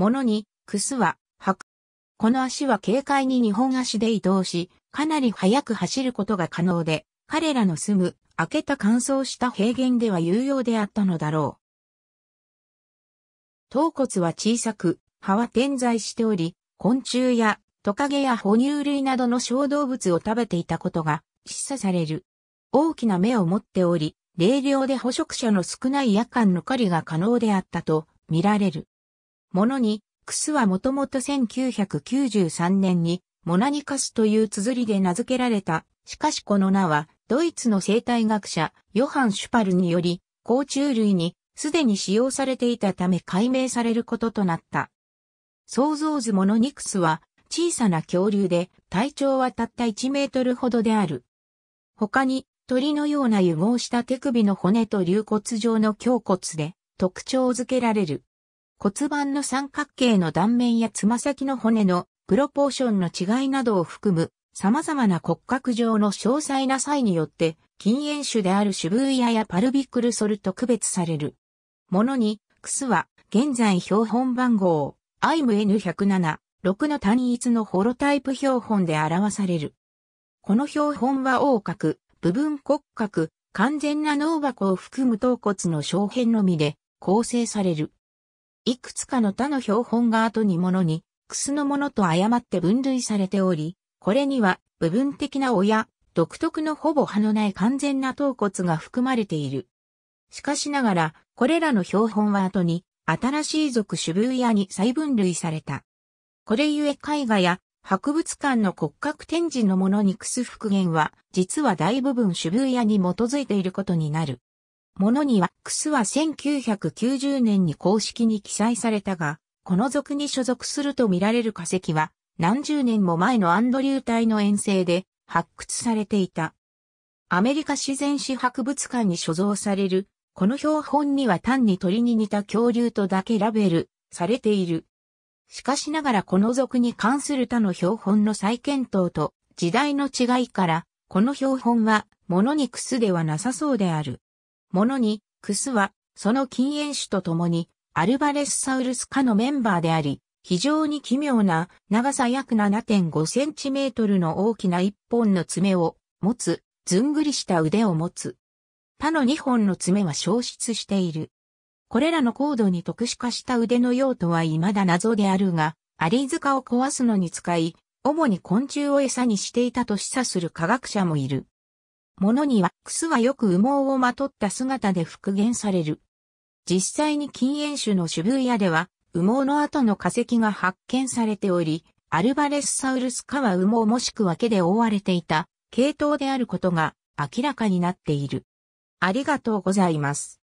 ものに、クスは、はく。この足は軽快に日本足で移動し、かなり速く走ることが可能で、彼らの住む、明けた乾燥した平原では有用であったのだろう。頭骨は小さく、葉は点在しており、昆虫やトカゲや哺乳類などの小動物を食べていたことが示唆される。大きな目を持っており、霊量で捕食者の少ない夜間の狩りが可能であったと見られる。ものに、クスはもともと1993年に、モナニカスという綴りで名付けられた。しかしこの名は、ドイツの生態学者、ヨハン・シュパルにより、甲虫類にすでに使用されていたため解明されることとなった。想像図モノニクスは小さな恐竜で体長はたった1メートルほどである。他に鳥のような融合した手首の骨と龍骨状の胸骨で特徴づけられる。骨盤の三角形の断面やつま先の骨のプロポーションの違いなどを含む様々な骨格上の詳細な際によって禁煙種である渋谷やパルビクルソルと区別される。ものに、クスは現在標本番号 IMN107、6の単一のホロタイプ標本で表される。この標本は横隔、部分骨格、完全な脳箱を含む頭骨の小辺のみで構成される。いくつかの他の標本が後にものに、スのものと誤って分類されており、これには部分的な親、独特のほぼ葉のない完全な頭骨が含まれている。しかしながら、これらの標本は後に、新しい属種谷に再分類された。これゆえ絵画や博物館の骨格展示のものにクス復元は、実は大部分種谷に基づいていることになる。ものには、クスは1990年に公式に記載されたが、この族に所属すると見られる化石は、何十年も前のアンドリュー隊の遠征で発掘されていた。アメリカ自然史博物館に所蔵される、この標本には単に鳥に似た恐竜とだけラベルされている。しかしながらこの族に関する他の標本の再検討と時代の違いから、この標本はモノニクスではなさそうである。ものに、クスは、その禁煙種とともに、アルバレスサウルス科のメンバーであり、非常に奇妙な長さ約7.5センチメートルの大きな一本の爪を持つ、ずんぐりした腕を持つ。他の2本の爪は消失している。これらの高度に特殊化した腕の用途は未だ謎であるが、アリ塚を壊すのに使い、主に昆虫を餌にしていたと示唆する科学者もいる。ものには、クスはよく羽毛をまとった姿で復元される。実際に禁煙種の渋谷では、羽毛の後の化石が発見されており、アルバレスサウルス科は羽毛もしくは毛で覆われていた系統であることが明らかになっている。ありがとうございます。